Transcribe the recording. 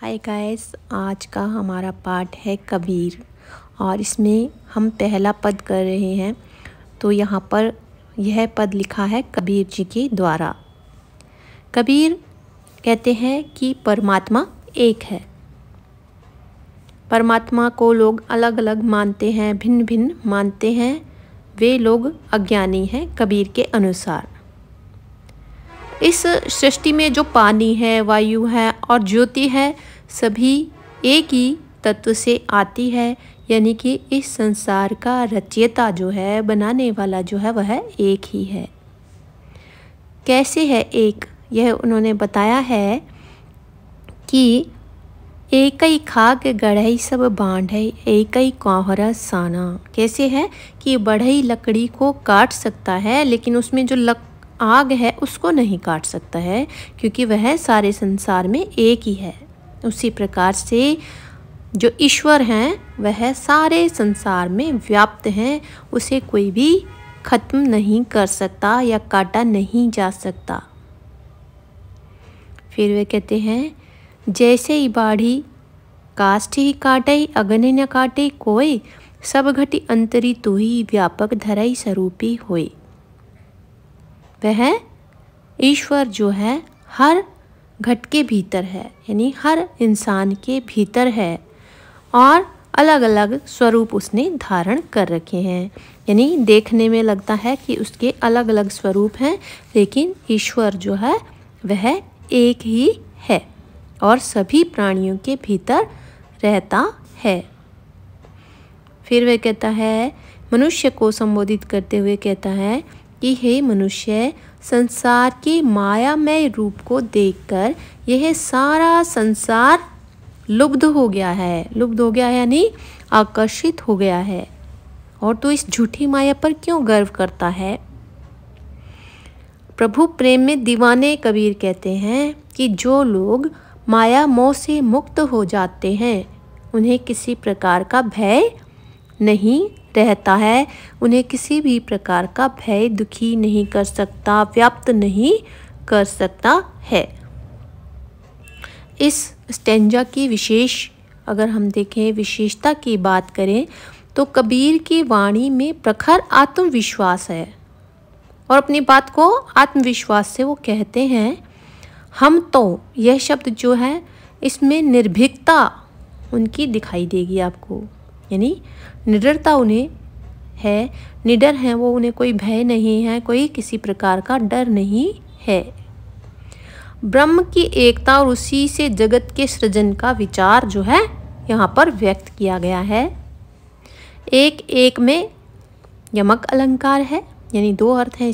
hi guys आज का हमारा पाठ है कबीर और इसमें हम पहला पद कर रहे हैं तो यहाँ पर यह पद लिखा है कबीर जी के द्वारा कबीर कहते हैं कि परमात्मा एक है परमात्मा को लोग अलग अलग मानते हैं भिन्न भिन्न मानते हैं वे लोग अज्ञानी हैं कबीर के अनुसार इस सृष्टि में जो पानी है वायु है और ज्योति है सभी एक ही तत्व से आती है यानी कि इस संसार का रचयिता जो है बनाने वाला जो है वह एक ही है कैसे है एक यह उन्होंने बताया है कि एक ही खाक गढ़ई सब बांध है एक ही कोहरा साना कैसे है कि बढ़ई लकड़ी को काट सकता है लेकिन उसमें जो लक आग है उसको नहीं काट सकता है क्योंकि वह सारे संसार में एक ही है उसी प्रकार से जो ईश्वर हैं वह सारे संसार में व्याप्त हैं उसे कोई भी ख़त्म नहीं कर सकता या काटा नहीं जा सकता फिर वे कहते हैं जैसे ही बाढ़ी काष्ट ही काटे अग्नि न काटे कोई सब घटी अंतरी तू तो ही व्यापक धराई स्वरूपी होई वह ईश्वर जो है हर घट के भीतर है यानी हर इंसान के भीतर है और अलग अलग स्वरूप उसने धारण कर रखे हैं यानी देखने में लगता है कि उसके अलग अलग स्वरूप हैं लेकिन ईश्वर जो है वह एक ही है और सभी प्राणियों के भीतर रहता है फिर वह कहता है मनुष्य को संबोधित करते हुए कहता है कि हे मनुष्य संसार के मायामय रूप को देखकर यह सारा संसार लुब्ध हो गया है लुब्ध हो गया यानी आकर्षित हो गया है और तो इस झूठी माया पर क्यों गर्व करता है प्रभु प्रेम में दीवाने कबीर कहते हैं कि जो लोग माया मोह से मुक्त हो जाते हैं उन्हें किसी प्रकार का भय नहीं रहता है उन्हें किसी भी प्रकार का भय दुखी नहीं कर सकता व्याप्त नहीं कर सकता है इस स्टेंजा की विशेष अगर हम देखें विशेषता की बात करें तो कबीर की वाणी में प्रखर आत्मविश्वास है और अपनी बात को आत्मविश्वास से वो कहते हैं हम तो यह शब्द जो है इसमें निर्भीकता उनकी दिखाई देगी आपको यानी निडरता उन्हें है निडर हैं वो उन्हें कोई भय नहीं है कोई किसी प्रकार का डर नहीं है ब्रह्म की एकता और उसी से जगत के सृजन का विचार जो है यहाँ पर व्यक्त किया गया है एक एक में यमक अलंकार है यानी दो अर्थ हैं